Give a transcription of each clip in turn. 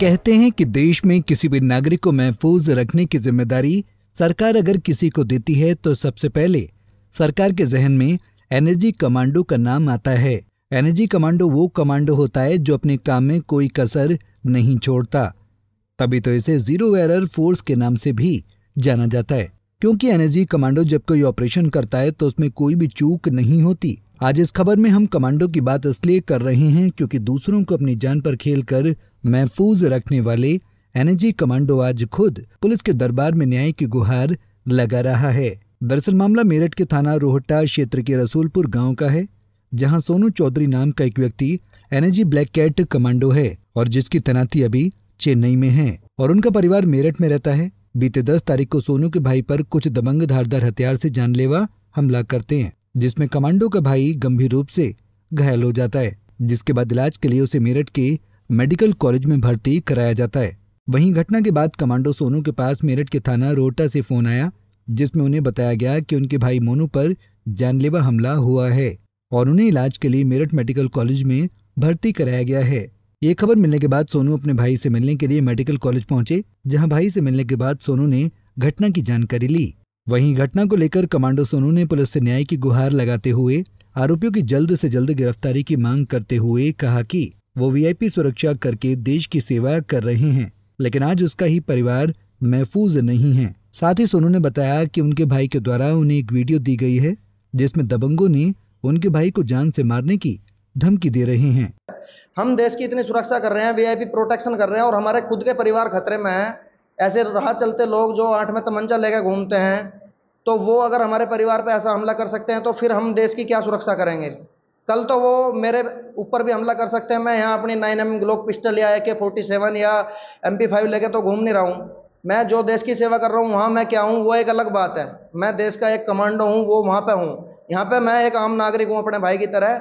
कहते हैं कि देश में किसी भी नागरिक को महफूज रखने की जिम्मेदारी सरकार अगर किसी को देती है तो सबसे पहले सरकार के जहन में एनर्जी कमांडो का नाम आता है एनर्जी कमांडो वो कमांडो होता है जो अपने काम में कोई कसर नहीं छोड़ता तभी तो इसे जीरो एरर फोर्स के नाम से भी जाना जाता है क्योंकि एनर्जी कमांडो जब कोई ऑपरेशन करता है तो उसमें कोई भी चूक नहीं होती आज इस खबर में हम कमांडो की बात इसलिए कर रहे हैं क्योंकि दूसरों को अपनी जान पर खेल कर महफूज रखने वाले एनर्जी कमांडो आज खुद पुलिस के दरबार में न्याय की गुहार लगा रहा है दरअसल मामला मेरठ के थाना रोहटा क्षेत्र के रसूलपुर गांव का है जहां सोनू चौधरी नाम का एक व्यक्ति एनर्जी ब्लैक कैट कमांडो है और जिसकी तैनाती अभी चेन्नई में है और उनका परिवार मेरठ में रहता है बीते दस तारीख को सोनू के भाई पर कुछ दबंग धारदार हथियार से जानलेवा हमला करते हैं जिसमें कमांडो का भाई गंभीर रूप से घायल हो जाता है जिसके बाद इलाज के लिए उसे मेरठ के मेडिकल कॉलेज में भर्ती कराया जाता है वहीं घटना के बाद कमांडो सोनू के पास मेरठ के थाना रोहटा से फोन आया जिसमें उन्हें बताया गया कि उनके भाई मोनू पर जानलेवा हमला हुआ है और उन्हें इलाज के लिए मेरठ मेडिकल कॉलेज में भर्ती कराया गया है ये खबर मिलने के बाद सोनू अपने भाई से मिलने के लिए मेडिकल कॉलेज पहुंचे जहां भाई से मिलने के बाद सोनू ने घटना की जानकारी ली वहीं घटना को लेकर कमांडो सोनू ने पुलिस से न्याय की गुहार लगाते हुए आरोपियों की जल्द से जल्द गिरफ्तारी की मांग करते हुए कहा कि वो वीआईपी सुरक्षा करके देश की सेवा कर रहे हैं लेकिन आज उसका ही परिवार महफूज नहीं है साथ ही सोनू ने बताया कि उनके भाई के द्वारा उन्हें एक वीडियो दी गई है जिसमें दबंगों ने उनके भाई को जान से मारने की धमकी दे रहे हैं हम देश की इतनी सुरक्षा कर रहे हैं वीआईपी प्रोटेक्शन कर रहे हैं और हमारे खुद के परिवार खतरे में है ऐसे राह चलते लोग जो आठ में तमंचा लेकर घूमते हैं तो वो अगर हमारे परिवार पर ऐसा हमला कर सकते हैं तो फिर हम देश की क्या सुरक्षा करेंगे कल तो वो मेरे ऊपर भी हमला कर सकते हैं मैं यहाँ अपनी नाइन एम ग्लोक पिस्टल या ए के फोर्टी सेवन या एम पी फाइव लेके तो घूम नहीं रहा हूँ मैं जो देश की सेवा कर रहा हूँ वहाँ मैं क्या हूँ वो एक अलग बात है मैं देश का एक कमांडो हूँ वो वहाँ पे हूँ यहाँ पे मैं एक आम नागरिक हूँ अपने भाई की तरह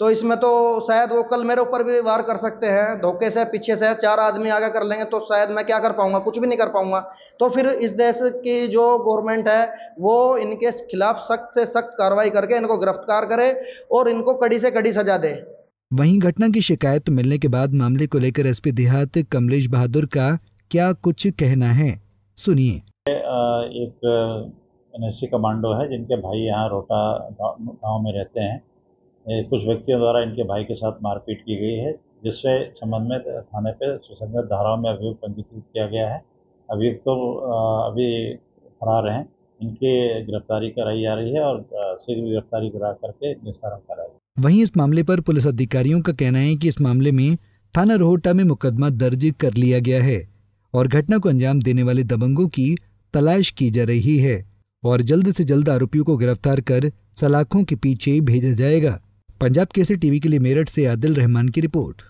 तो इसमें तो शायद वो कल मेरे ऊपर भी वार कर सकते हैं धोखे से पीछे से चार आदमी आगे कर लेंगे तो शायद मैं क्या कर पाऊंगा कुछ भी नहीं कर पाऊंगा तो फिर इस देश की जो गवर्नमेंट है वो इनके खिलाफ सख्त से सख्त कार्रवाई करके इनको गिरफ्तार करे और इनको कड़ी से कड़ी सजा दे वहीं घटना की शिकायत मिलने के बाद मामले को लेकर पी देहात कमलेश बहादुर का क्या कुछ कहना है सुनिए एक एनएससी कमांडो है जिनके भाई यहाँ रोटा गाँव में रहते हैं कुछ व्यक्तियों द्वारा इनके भाई के साथ मारपीट की गई है जिससे संबंध में थाने पर सुसंगत धाराओं में अभियुक्त पंजीकृत किया गया है अभियुक्त तो अभी फरार हैं इनके गिरफ्तारी कराई जा रही है और शीघ्र गिरफ्तारी करा करके निस्तारण कराया वहीं इस मामले पर पुलिस अधिकारियों का कहना है कि इस मामले में थाना रोहटा में मुकदमा दर्ज कर लिया गया है और घटना को अंजाम देने वाले दबंगों की तलाश की जा रही है और जल्द से जल्द आरोपियों को गिरफ्तार कर सलाखों के पीछे भेजा जाएगा पंजाब केसरी टीवी के लिए मेरठ से आदिल रहमान की रिपोर्ट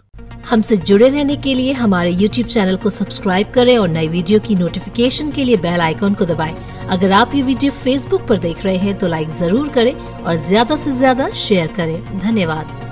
हमसे जुड़े रहने के लिए हमारे यूट्यूब चैनल को सब्सक्राइब करें और नई वीडियो की नोटिफिकेशन के लिए बेल आइकॉन को दबाएं। अगर आप ये वीडियो फेसबुक पर देख रहे हैं तो लाइक जरूर करें और ज्यादा से ज्यादा शेयर करें धन्यवाद